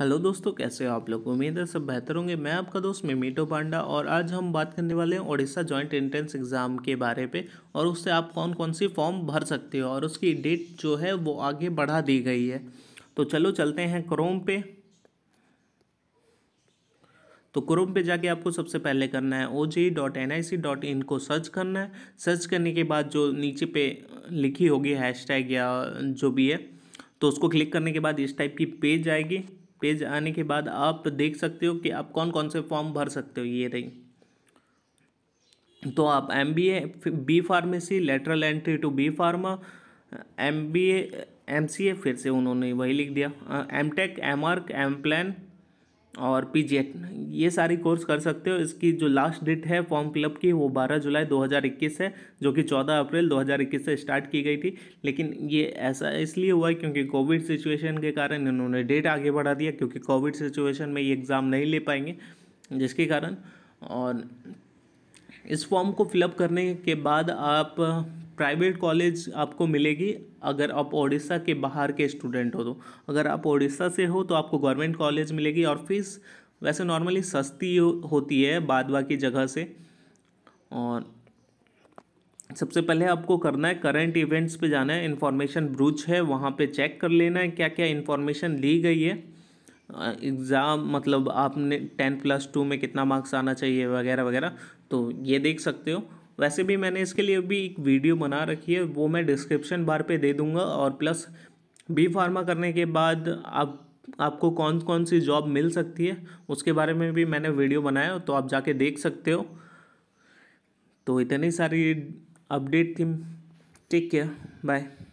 hello दोस्तों कैसे हो आप लोग उम्मीद है सब बेहतर होंगे मैं आपका दोस्त मिमीटो पांडा और आज हम बात करने वाले हैं ओडिशा जॉइंट एंट्रेंस एग्ज़ाम के बारे पे और उससे आप कौन कौन सी फॉर्म भर सकते हो और उसकी डेट जो है वो आगे बढ़ा दी गई है तो चलो चलते हैं क्रोम पे तो क्रोम पे जाके आपको सबसे पहले करना है O G dot N I C dot in को सर्च करना है सर्च करने के बाद जो नीचे पे लिखी होगी टैग या जो भी है तो उसको क्लिक करने के बाद इस टाइप की पेज आएगी पेज आने के बाद आप देख सकते हो कि आप कौन कौन से फॉर्म भर सकते हो ये रही तो आप M B A B pharmacy lateral entry to B pharma M B A M C A फिर से उन्होंने वही लिख दिया M tech M arch M plan और पी ये सारी कोर्स कर सकते हो इसकी जो लास्ट डेट है फॉर्म फिलअप की वो 12 जुलाई 2021 है जो कि 14 अप्रैल 2021 से स्टार्ट की गई थी लेकिन ये ऐसा इसलिए हुआ क्योंकि कोविड सिचुएशन के कारण इन्होंने डेट आगे बढ़ा दिया क्योंकि कोविड सिचुएशन में ये एग्ज़ाम नहीं ले पाएंगे जिसके कारण और इस फॉर्म को फिलअप करने के बाद आप प्राइवेट कॉलेज आपको मिलेगी अगर आप ओडिशा के बाहर के स्टूडेंट हो तो अगर आप ओडिशा से हो तो आपको गवर्नमेंट कॉलेज मिलेगी और फीस वैसे नॉर्मली सस्ती हो, होती है बाद की जगह से और सबसे पहले आपको करना है करंट इवेंट्स पे जाना है इन्फॉर्मेशन ब्रूच है वहाँ पे चेक कर लेना है क्या क्या इन्फॉर्मेशन ली गई है एग्ज़ाम मतलब आपने टेन प्लस टू में कितना मार्क्स आना चाहिए वगैरह वगैरह तो ये देख सकते हो वैसे भी मैंने इसके लिए भी एक वीडियो बना रखी है वो मैं डिस्क्रिप्शन बार पे दे दूंगा और प्लस बी फार्मा करने के बाद आप आपको कौन कौन सी जॉब मिल सकती है उसके बारे में भी मैंने वीडियो बनाया तो आप जाके देख सकते हो तो इतनी सारी अपडेट थी टेक केयर बाय